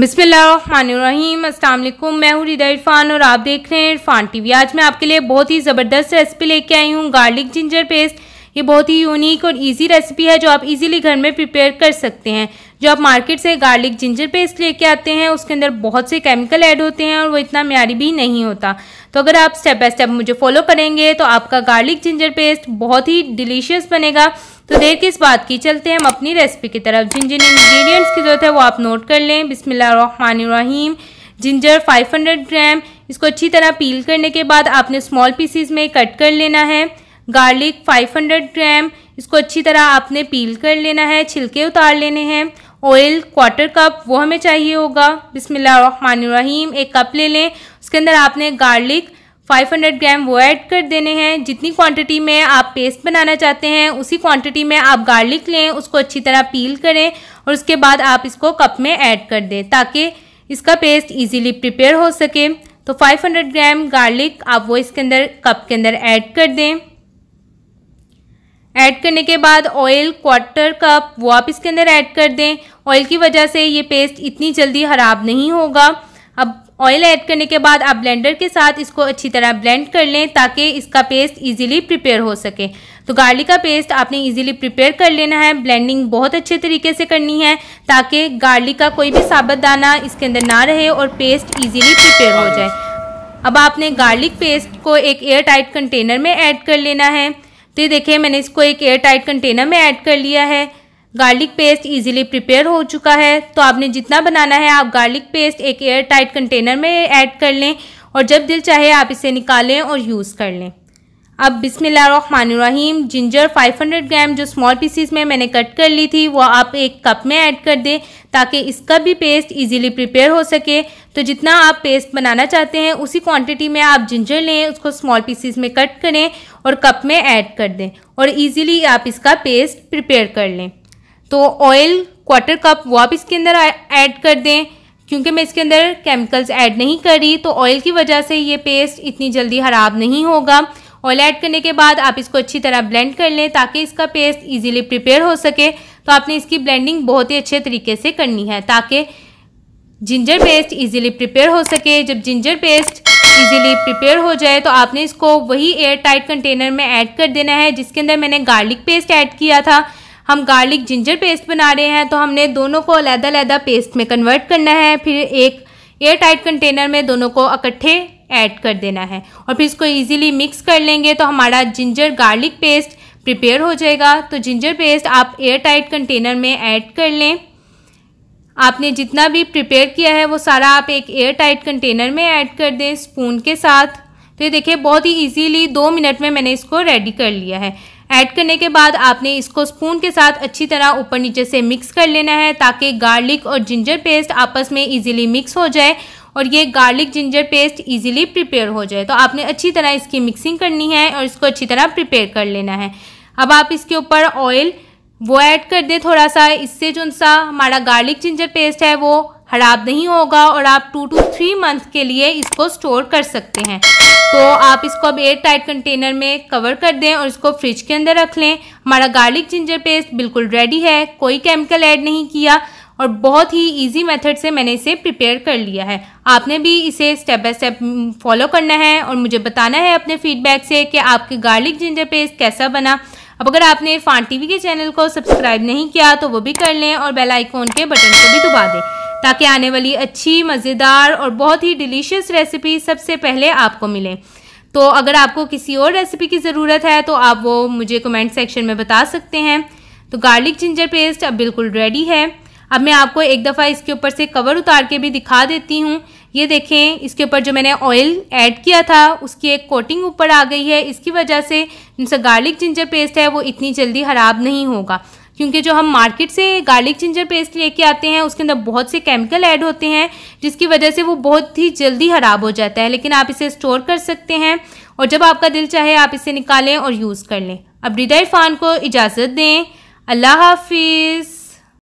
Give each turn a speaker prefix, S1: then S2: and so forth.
S1: बिस्मिल्लाम असलम मैं हूँ रिदा इरफान और आप देख रहे हैं इरफान टीवी आज मैं आपके लिए बहुत ही ज़बरदस्त रेसिपी लेके आई हूँ गार्लिक जिंजर पेस्ट ये बहुत ही यूनिक और इजी रेसिपी है जो आप इजीली घर में प्रिपेयर कर सकते हैं जो आप मार्केट से गार्लिक जिंजर पेस्ट लेके आते हैं उसके अंदर बहुत से केमिकल ऐड होते हैं और वो इतना म्यारी भी नहीं होता तो अगर आप स्टेप बाय स्टेप मुझे फॉलो करेंगे तो आपका गार्लिक जिंजर पेस्ट बहुत ही डिलीशियस बनेगा तो देर किस बात की चलते हैं हम अपनी रेसिपी की तरफ जिन जिन इंग्रेडिएंट्स की ज़रूरत है वो आप नोट कर लें बिसमीम जिंजर 500 ग्राम इसको अच्छी तरह पील करने के बाद आपने स्मॉल पीसीज में कट कर लेना है गार्लिक 500 ग्राम इसको अच्छी तरह आपने पील कर लेना है छिलके उतार लेने हैं ऑयल क्वार्टर कप वो हमें चाहिए होगा बिसमीम एक कप ले लें उसके अंदर आपने गार्लिक 500 ग्राम वो ऐड कर देने हैं जितनी क्वांटिटी में आप पेस्ट बनाना चाहते हैं उसी क्वांटिटी में आप गार्लिक लें उसको अच्छी तरह पील करें और उसके बाद आप इसको कप में ऐड कर दें ताकि इसका पेस्ट इजीली प्रिपेयर हो सके तो 500 ग्राम गार्लिक आप वो इसके अंदर कप के अंदर ऐड कर दें ऐड करने के बाद ऑयल क्वार्टर कप वो आप इसके अंदर ऐड कर दें ऑयल की वजह से ये पेस्ट इतनी जल्दी ख़राब नहीं होगा अब ऑयल ऐड करने के बाद आप ब्लेंडर के साथ इसको अच्छी तरह ब्लेंड कर लें ताकि इसका पेस्ट इजीली प्रिपेयर हो सके तो गार्लिक का पेस्ट आपने इजीली प्रिपेयर कर लेना है ब्लेंडिंग बहुत अच्छे तरीके से करनी है ताकि गार्लिक का कोई भी साबत दाना इसके अंदर ना रहे और पेस्ट ईजिली प्रिपेयर हो जाए अब आपने गार्लिक पेस्ट को एक एयर टाइट कंटेनर में ऐड कर लेना है तो ये देखिए मैंने इसको एक एयर टाइट कंटेनर में ऐड कर लिया है गार्लिक पेस्ट इजीली प्रिपेयर हो चुका है तो आपने जितना बनाना है आप गार्लिक पेस्ट एक एयर टाइट कंटेनर में ऐड कर लें और जब दिल चाहे आप इसे निकालें और यूज़ कर लें अब बिसमीम जिंजर 500 ग्राम जो स्मॉल पीसीस में मैंने कट कर ली थी वो आप एक कप में ऐड कर दें ताकि इसका भी पेस्ट इजीली प्रिपेयर हो सके तो जितना आप पेस्ट बनाना चाहते हैं उसी क्वांटिटी में आप जिंजर लें उसको स्मॉल पीसीस में कट करें और कप में ऐड कर दें और इजीली आप इसका पेस्ट प्रिपेयर कर लें तो ऑयल क्वार्टर कप वो आप इसके अंदर ऐड कर दें क्योंकि मैं इसके अंदर केमिकल्स ऐड नहीं कर रही तो ऑयल की वजह से ये पेस्ट इतनी जल्दी ख़राब नहीं होगा ऑयल ऐड करने के बाद आप इसको अच्छी तरह ब्लेंड कर लें ताकि इसका पेस्ट इजीली प्रिपेयर हो सके तो आपने इसकी ब्लेंडिंग बहुत ही अच्छे तरीके से करनी है ताकि जिंजर पेस्ट इजीली प्रिपेयर हो सके जब जिंजर पेस्ट इजीली प्रिपेयर हो जाए तो आपने इसको वही एयर टाइट कंटेनर में ऐड कर देना है जिसके अंदर मैंने गार्लिक पेस्ट ऐड किया था हम गार्लिक जिंजर पेस्ट बना रहे हैं तो हमने दोनों को अलहदा अलहदा पेस्ट में कन्वर्ट करना है फिर एक एयर टाइट कंटेनर में दोनों को इकट्ठे ऐड कर देना है और फिर इसको इजीली मिक्स कर लेंगे तो हमारा जिंजर गार्लिक पेस्ट प्रिपेयर हो जाएगा तो जिंजर पेस्ट आप एयर टाइट कंटेनर में ऐड कर लें आपने जितना भी प्रिपेयर किया है वो सारा आप एक एयर टाइट कंटेनर में ऐड कर दें स्पून के साथ तो ये देखिए बहुत ही इजीली दो मिनट में मैंने इसको रेडी कर लिया है ऐड करने के बाद आपने इसको स्पून के साथ अच्छी तरह ऊपर नीचे से मिक्स कर लेना है ताकि गार्लिक और जिंजर पेस्ट आपस में इजीली मिक्स हो जाए और ये garlic ginger paste easily prepare हो जाए तो आपने अच्छी तरह इसकी मिक्सिंग करनी है और इसको अच्छी तरह प्रिपेयर कर लेना है अब आप इसके ऊपर ऑयल वो ऐड कर दें थोड़ा सा इससे जो सा हमारा गार्लिक जिंजर पेस्ट है वो ख़राब नहीं होगा और आप टू टू थ्री मंथ के लिए इसको स्टोर कर सकते हैं तो आप इसको अब एयर टाइट कंटेनर में कवर कर दें और इसको फ्रिज के अंदर रख लें हमारा गार्लिक जिंजर पेस्ट बिल्कुल रेडी है कोई केमिकल ऐड नहीं किया और बहुत ही इजी मेथड से मैंने इसे प्रिपेयर कर लिया है आपने भी इसे स्टेप बाय स्टेप फॉलो करना है और मुझे बताना है अपने फीडबैक से कि आपके गार्लिक जिंजर पेस्ट कैसा बना अब अगर आपने इरफान टीवी के चैनल को सब्सक्राइब नहीं किया तो वो भी कर लें और बेल आइकॉन के बटन को भी दबा दें ताकि आने वाली अच्छी मज़ेदार और बहुत ही डिलीशियस रेसिपी सबसे पहले आपको मिले तो अगर आपको किसी और रेसिपी की ज़रूरत है तो आप वो मुझे कमेंट सेक्शन में बता सकते हैं तो गार्लिक जिंजर पेस्ट अब बिल्कुल रेडी है अब मैं आपको एक दफ़ा इसके ऊपर से कवर उतार के भी दिखा देती हूँ ये देखें इसके ऊपर जो मैंने ऑयल ऐड किया था उसकी एक कोटिंग ऊपर आ गई है इसकी वजह से जिनसे गार्लिक जिंजर पेस्ट है वो इतनी जल्दी ख़राब नहीं होगा क्योंकि जो हम मार्केट से गार्लिक जिंजर पेस्ट लेके आते हैं उसके अंदर बहुत से केमिकल ऐड होते हैं जिसकी वजह से वो बहुत ही जल्दी ख़राब हो जाता है लेकिन आप इसे स्टोर कर सकते हैं और जब आपका दिल चाहे आप इसे निकालें और यूज़ कर लें अब रिदा इरफान को इजाज़त दें अल्लाह हाफिज़